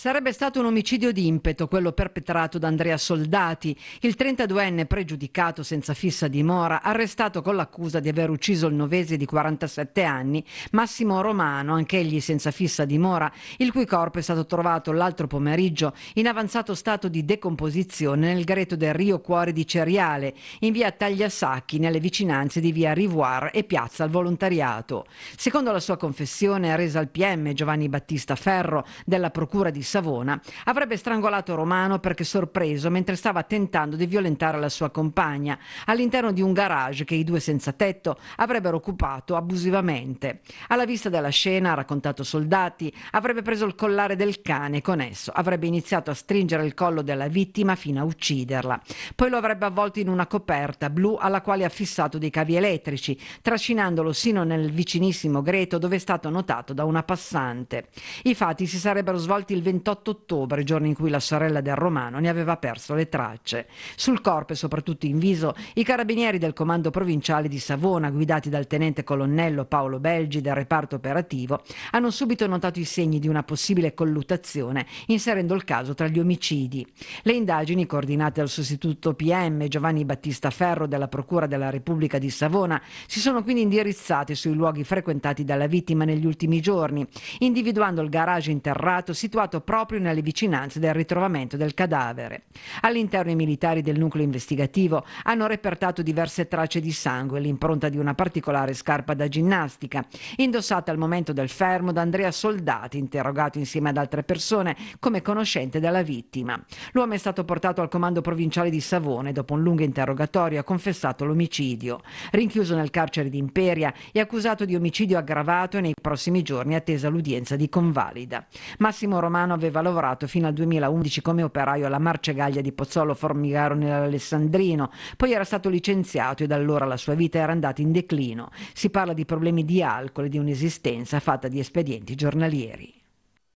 Sarebbe stato un omicidio d'impeto quello perpetrato da Andrea Soldati, il 32enne pregiudicato senza fissa dimora, arrestato con l'accusa di aver ucciso il novese di 47 anni, Massimo Romano, anch'egli senza fissa dimora, il cui corpo è stato trovato l'altro pomeriggio in avanzato stato di decomposizione nel greto del Rio Cuore di Ceriale, in via Tagliasacchi, nelle vicinanze di via Rivoire e piazza al volontariato. Secondo la sua confessione, resa al PM Giovanni Battista Ferro della Procura di Savona. Avrebbe strangolato Romano perché sorpreso mentre stava tentando di violentare la sua compagna all'interno di un garage che i due senza tetto avrebbero occupato abusivamente. Alla vista della scena, ha raccontato Soldati, avrebbe preso il collare del cane e con esso avrebbe iniziato a stringere il collo della vittima fino a ucciderla. Poi lo avrebbe avvolto in una coperta blu alla quale ha fissato dei cavi elettrici, trascinandolo sino nel vicinissimo greto dove è stato notato da una passante. I fatti si sarebbero svolti il 20 28 ottobre, giorno in cui la sorella del Romano ne aveva perso le tracce. Sul corpo e soprattutto in viso, i carabinieri del comando provinciale di Savona, guidati dal tenente colonnello Paolo Belgi del reparto operativo, hanno subito notato i segni di una possibile colluttazione, inserendo il caso tra gli omicidi. Le indagini, coordinate dal sostituto PM Giovanni Battista Ferro della Procura della Repubblica di Savona, si sono quindi indirizzate sui luoghi frequentati dalla vittima negli ultimi giorni, individuando il garage interrato situato proprio nelle vicinanze del ritrovamento del cadavere. All'interno i militari del nucleo investigativo hanno repertato diverse tracce di sangue e l'impronta di una particolare scarpa da ginnastica, indossata al momento del fermo da Andrea Soldati, interrogato insieme ad altre persone come conoscente della vittima. L'uomo è stato portato al comando provinciale di Savone dopo un lungo interrogatorio ha confessato l'omicidio. Rinchiuso nel carcere di Imperia è accusato di omicidio aggravato e nei prossimi giorni attesa l'udienza di convalida. Massimo Romano Giordano aveva lavorato fino al 2011 come operaio alla marcegaglia di Pozzolo Formigaro nell'Alessandrino, poi era stato licenziato e da allora la sua vita era andata in declino. Si parla di problemi di alcol e di un'esistenza fatta di espedienti giornalieri.